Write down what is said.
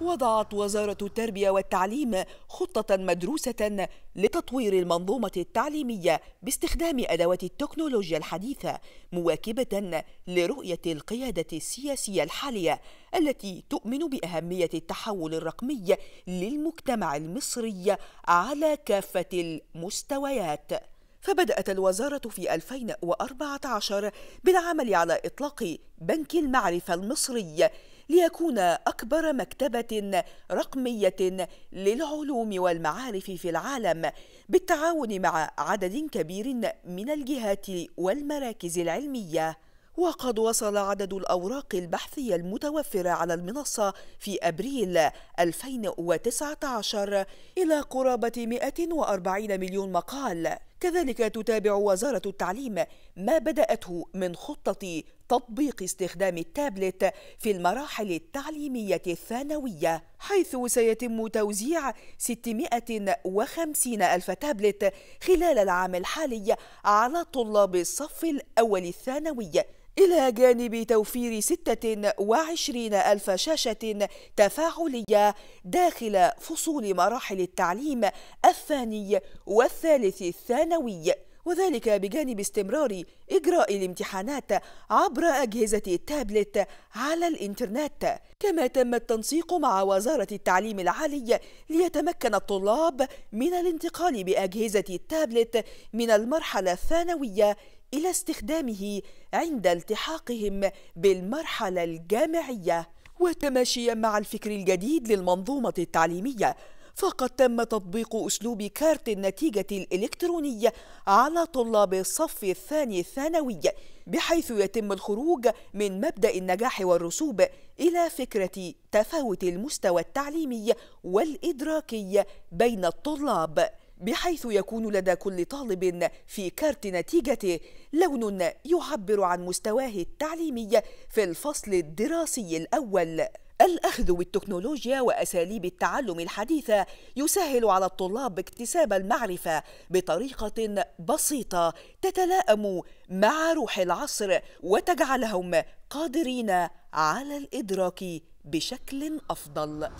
وضعت وزارة التربية والتعليم خطة مدروسة لتطوير المنظومة التعليمية باستخدام أدوات التكنولوجيا الحديثة مواكبة لرؤية القيادة السياسية الحالية التي تؤمن بأهمية التحول الرقمي للمجتمع المصري على كافة المستويات فبدأت الوزارة في 2014 بالعمل على إطلاق بنك المعرفة المصري ليكون أكبر مكتبة رقمية للعلوم والمعارف في العالم بالتعاون مع عدد كبير من الجهات والمراكز العلمية وقد وصل عدد الأوراق البحثية المتوفرة على المنصة في أبريل 2019 إلى قرابة 140 مليون مقال كذلك تتابع وزارة التعليم ما بدأته من خطة تطبيق استخدام التابلت في المراحل التعليمية الثانوية حيث سيتم توزيع 650 ألف تابلت خلال العام الحالي على طلاب الصف الأول الثانوي إلى جانب توفير 26 ألف شاشة تفاعلية داخل فصول مراحل التعليم الثاني والثالث الثانوي وذلك بجانب استمرار إجراء الامتحانات عبر أجهزة التابلت على الإنترنت كما تم التنسيق مع وزارة التعليم العالي ليتمكن الطلاب من الانتقال بأجهزة التابلت من المرحلة الثانوية إلى استخدامه عند التحاقهم بالمرحلة الجامعية وتماشيا مع الفكر الجديد للمنظومة التعليمية فقد تم تطبيق أسلوب كارت النتيجة الإلكتروني على طلاب الصف الثاني الثانوي بحيث يتم الخروج من مبدأ النجاح والرسوب إلى فكرة تفاوت المستوى التعليمي والإدراكي بين الطلاب بحيث يكون لدى كل طالب في كارت نتيجته لون يعبر عن مستواه التعليمي في الفصل الدراسي الأول الأخذ بالتكنولوجيا وأساليب التعلم الحديثة يسهل على الطلاب اكتساب المعرفة بطريقة بسيطة تتلائم مع روح العصر وتجعلهم قادرين على الإدراك بشكل أفضل.